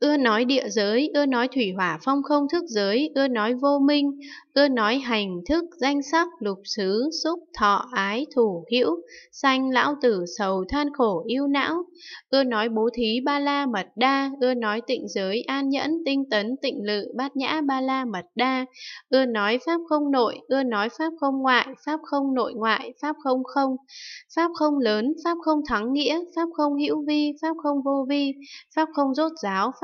ưa nói địa giới, ưa nói thủy hỏa phong không thức giới, ưa nói vô minh, ưa nói hành thức, danh sắc, lục xứ, xúc, thọ, ái, thủ, hữu, sanh, lão tử, sầu, than khổ, yêu não, ưa nói bố thí, ba la, mật đa, ưa nói tịnh giới, an nhẫn, tinh tấn, tịnh lự, bát nhã, ba la, mật đa, ưa nói pháp không nội, ưa nói pháp không ngoại, pháp không nội ngoại, pháp không không, pháp không lớn, pháp không thắng nghĩa, pháp không hữu vi, pháp không vô vi, pháp không rốt giáo, pháp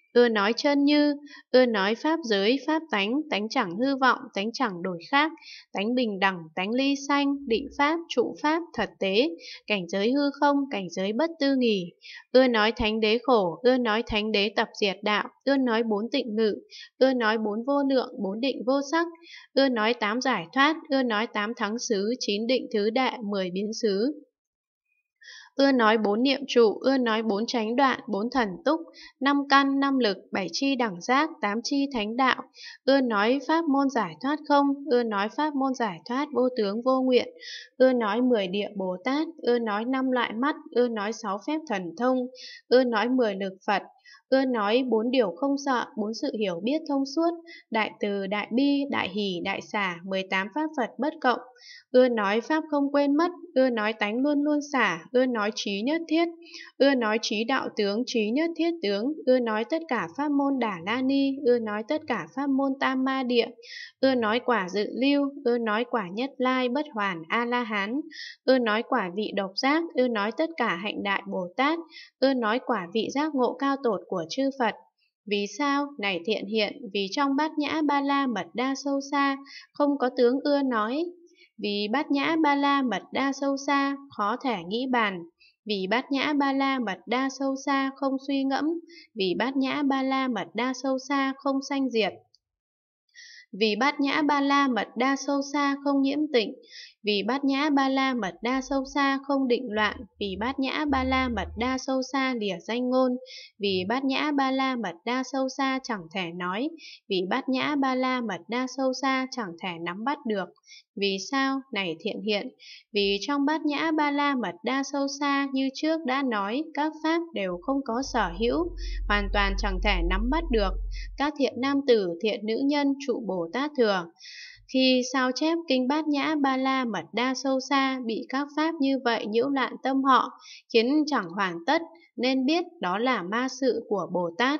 ưa nói chân như, ưa nói pháp giới, pháp tánh, tánh chẳng hư vọng, tánh chẳng đổi khác, tánh bình đẳng, tánh ly sanh, định pháp, trụ pháp, thật tế, cảnh giới hư không, cảnh giới bất tư nghỉ, ưa nói thánh đế khổ, ưa nói thánh đế tập diệt đạo, ưa nói bốn tịnh ngự, ưa nói bốn vô lượng, bốn định vô sắc, ưa nói tám giải thoát, ưa nói tám thắng xứ, chín định thứ đại, mười biến xứ ưa nói bốn niệm trụ, ưa nói bốn chánh đoạn, bốn thần túc, năm căn, năm lực, bảy chi đẳng giác, tám chi thánh đạo, ưa nói pháp môn giải thoát không, ưa nói pháp môn giải thoát vô tướng vô nguyện, ưa nói mười địa Bồ Tát, ưa nói năm loại mắt, ưa nói sáu phép thần thông, ưa nói mười lực Phật, ưa nói bốn điều không sợ, bốn sự hiểu biết thông suốt, đại từ, đại bi, đại hỷ, đại xả, 18 pháp Phật bất cộng, ưa nói pháp không quên mất, ưa nói tánh luôn luôn xả, ưa nói nói trí nhất thiết, ưa nói trí đạo tướng, trí nhất thiết tướng, ưa nói tất cả pháp môn đả la ni, ưa nói tất cả pháp môn tam ma địa, ưa nói quả dự lưu, ưa nói quả nhất lai bất hoàn a la hán, ưa nói quả vị độc giác, ưa nói tất cả hạnh đại Bồ Tát, ưa nói quả vị giác ngộ cao tột của chư Phật. Vì sao? Này thiện hiện, vì trong bát nhã ba la mật đa sâu xa, không có tướng ưa nói, vì bát nhã ba la mật đa sâu xa khó thể nghĩ bàn vì bát nhã ba la mật đa sâu xa không suy ngẫm vì bát nhã ba la mật đa sâu xa không sanh diệt vì bát nhã ba la mật đa sâu xa không nhiễm tịnh, vì bát nhã ba la mật đa sâu xa không định loạn, vì bát nhã ba la mật đa sâu xa lìa danh ngôn, vì bát nhã ba la mật đa sâu xa chẳng thể nói, vì bát nhã ba la mật đa sâu xa chẳng thể nắm bắt được. Vì sao? Này thiện hiện, vì trong bát nhã ba la mật đa sâu xa như trước đã nói, các pháp đều không có sở hữu, hoàn toàn chẳng thể nắm bắt được. Các thiện nam tử, thiện nữ nhân, trụ bổ. Bồ Tát thường. Khi sao chép kinh bát nhã ba la mật đa sâu xa bị các pháp như vậy nhiễu loạn tâm họ, khiến chẳng hoàn tất, nên biết đó là ma sự của Bồ Tát.